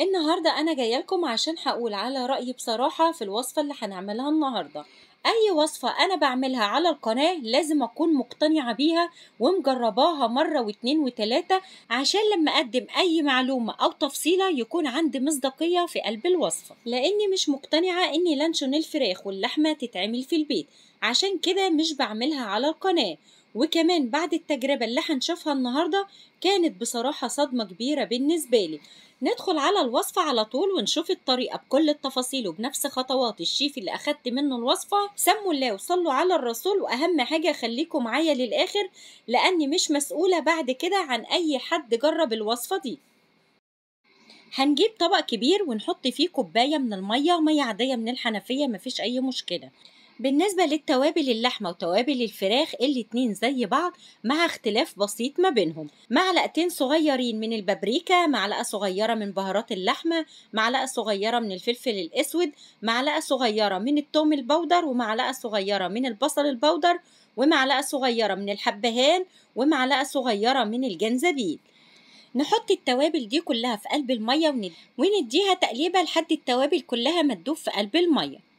النهاردة أنا جاية لكم عشان هقول على رأيي بصراحة في الوصفة اللي هنعملها النهاردة أي وصفة أنا بعملها على القناة لازم أكون مقتنعة بيها ومجرباها مرة واتنين وتلاتة عشان لما أقدم أي معلومة أو تفصيلة يكون عندي مصداقية في قلب الوصفة لأني مش مقتنعة إن لانشون الفراخ واللحمة تتعمل في البيت عشان كده مش بعملها على القناة وكمان بعد التجربة اللي هنشوفها النهاردة كانت بصراحة صدمة كبيرة بالنسبة لي ندخل على الوصفة على طول ونشوف الطريقة بكل التفاصيل وبنفس خطوات الشيف اللي أخدت منه الوصفة سموا الله وصلوا على الرسول وأهم حاجة خليكم معايا للآخر لأني مش مسؤولة بعد كده عن أي حد جرب الوصفة دي هنجيب طبق كبير ونحط فيه كوباية من المية ومية عادية من الحنفية مفيش أي مشكلة بالنسبة للتوابل اللحمة وتوابل الفراخ الاتنين زي بعض مع اختلاف بسيط ما بينهم معلقتين صغيرين من البابريكا معلقة صغيرة من بهارات اللحمة معلقة صغيرة من الفلفل الأسود معلقة صغيرة من التوم البودر ومعلقة صغيرة من البصل البودر ومعلقة صغيرة من الحبهان ومعلقة صغيرة من الجنزبيل نحط التوابل دي كلها في قلب المية ونديها تقليبة لحد التوابل كلها ما تدوب في قلب المية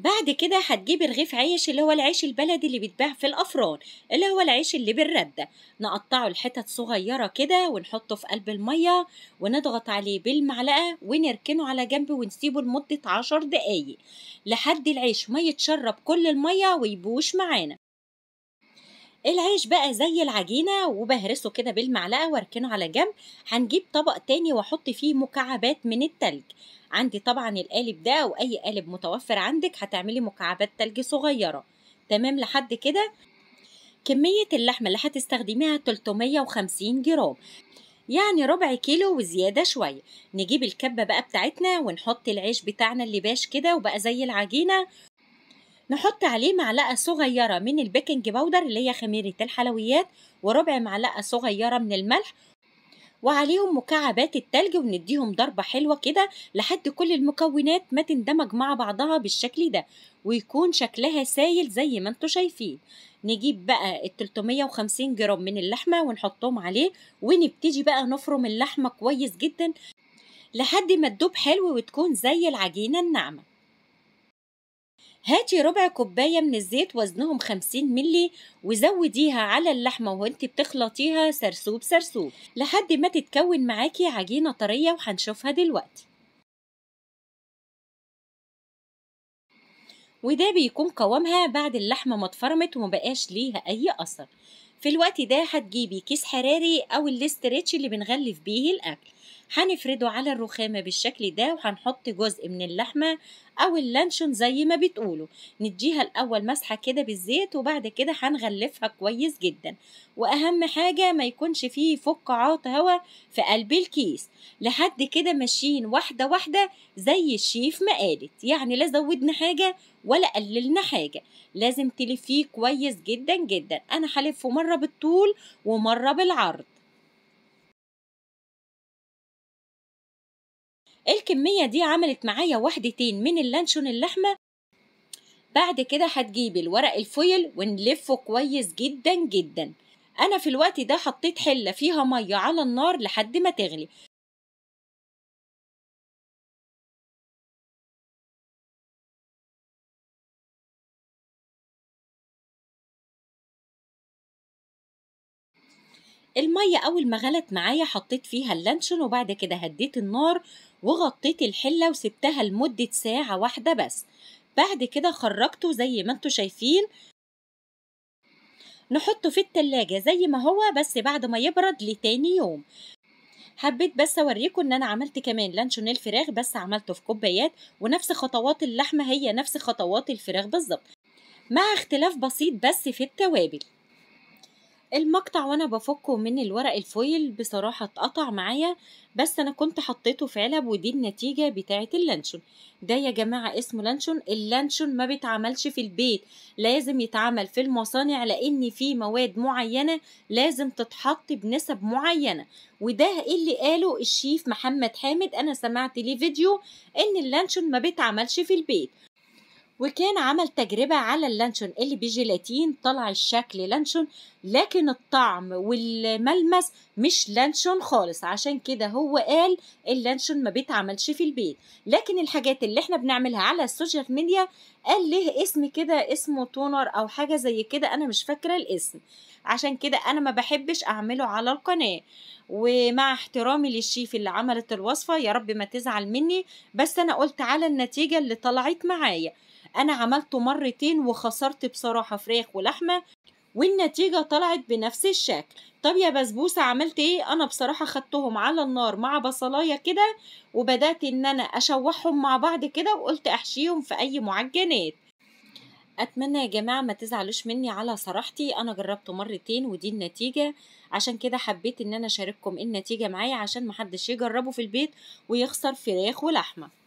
بعد كده هتجيب رغيف عيش اللي هو العيش البلدي اللي بيتباع في الأفران اللي هو العيش اللي بالردة نقطعه لحتت صغيرة كده ونحطه في قلب المية ونضغط عليه بالمعلقة ونركنه على جنب ونسيبه لمدة عشر دقايق لحد العيش ما يتشرب كل المية ويبوش معانا العيش بقى زي العجينة وبهرسه كده بالمعلقة واركنه على جنب هنجيب طبق تاني واحط فيه مكعبات من التلج عندي طبعا القالب ده او اي قالب متوفر عندك هتعملي مكعبات تلج صغيرة تمام لحد كده كمية اللحمة اللي هتستخدميها 350 جرام يعني ربع كيلو وزيادة شوية نجيب الكبة بقى بتاعتنا ونحط العيش بتاعنا اللي باش كده وبقى زي العجينة نحط عليه معلقة صغيرة من البيكنج باودر اللي هي خميرة الحلويات وربع معلقة صغيرة من الملح وعليهم مكعبات التلج ونديهم ضربة حلوة كده لحد كل المكونات ما تندمج مع بعضها بالشكل ده ويكون شكلها سايل زي ما انتوا شايفين نجيب بقى ال 350 جرام من اللحمة ونحطهم عليه ونبتدي بقى نفرم اللحمة كويس جدا لحد ما تدوب حلو وتكون زي العجينة الناعمة هاتي ربع كوباية من الزيت وزنهم 50 ملي وزوديها على اللحمة وانت بتخلطيها سرسوب سرسوب لحد ما تتكون معاكي عجينة طرية وهنشوفها دلوقتي وده بيكون قوامها بعد اللحمة ما اتفرمت ومبقاش ليها أي أثر في الوقت ده هتجيبي كيس حراري أو الاسترتش اللي بنغلف بيه الأكل هنفرده على الرخامة بالشكل ده وهنحط جزء من اللحمة أو اللانشون زي ما بتقولوا نديها الأول مسحة كده بالزيت وبعد كده هنغلفها كويس جدا وأهم حاجة ما يكونش فيه فقاعات هوا في قلب الكيس لحد كده ماشيين واحدة واحدة زي الشيف ما قالت يعني لا زودنا حاجة ولا قللنا حاجة لازم تلفيه كويس جدا جدا أنا هلفه مرة بالطول ومرة بالعرض الكمية دي عملت معايا وحدتين من اللانشون اللحمة بعد كده هتجيب الورق الفويل ونلفه كويس جدا جدا انا في الوقت ده حطيت حلة فيها مية على النار لحد ما تغلي المية أول ما غلت معايا حطيت فيها اللانشون وبعد كده هديت النار وغطيت الحلة وسبتها لمدة ساعة واحدة بس بعد كده خرجته زي ما انتوا شايفين نحطه في التلاجة زي ما هو بس بعد ما يبرد لتاني يوم حبيت بس اوريكم ان انا عملت كمان لانشون الفراخ بس عملته في كوبايات ونفس خطوات اللحمة هي نفس خطوات الفراخ بالظبط مع اختلاف بسيط بس في التوابل المقطع وانا بفكه من الورق الفويل بصراحة اتقطع معايا بس انا كنت حطيته في علب ودي النتيجة بتاعة اللانشون ده يا جماعة اسمه لانشون اللانشون ما بيتعملش في البيت لازم يتعمل في المصانع لان في مواد معينة لازم تتحط بنسب معينة وده اللي قاله الشيف محمد حامد انا سمعت ليه فيديو ان اللانشون ما بيتعملش في البيت وكان عمل تجربة على اللانشون اللي بجيلاتين طلع الشكل لانشون لكن الطعم والملمس مش لانشون خالص عشان كده هو قال اللانشون ما بيتعملش في البيت لكن الحاجات اللي احنا بنعملها على السوشيال ميديا قال له اسم كده اسمه تونر او حاجة زي كده انا مش فاكرة الاسم عشان كده انا ما بحبش اعمله على القناة ومع احترامي للشيف اللي عملت الوصفة يا رب ما تزعل مني بس أنا قلت على النتيجة اللي طلعت معايا أنا عملته مرتين وخسرت بصراحة فراخ ولحمة والنتيجة طلعت بنفس الشكل طب يا بسبوسة عملت ايه انا بصراحة خدتهم على النار مع بصلاية كده وبدأت ان انا اشوحهم مع بعض كده وقلت احشيهم في اي معجنات اتمنى يا جماعه ما تزعلوش مني على صراحتي انا جربته مرتين ودي النتيجه عشان كده حبيت ان انا اشارككم النتيجه معايا عشان محدش يجربه في البيت ويخسر فراخ ولحمه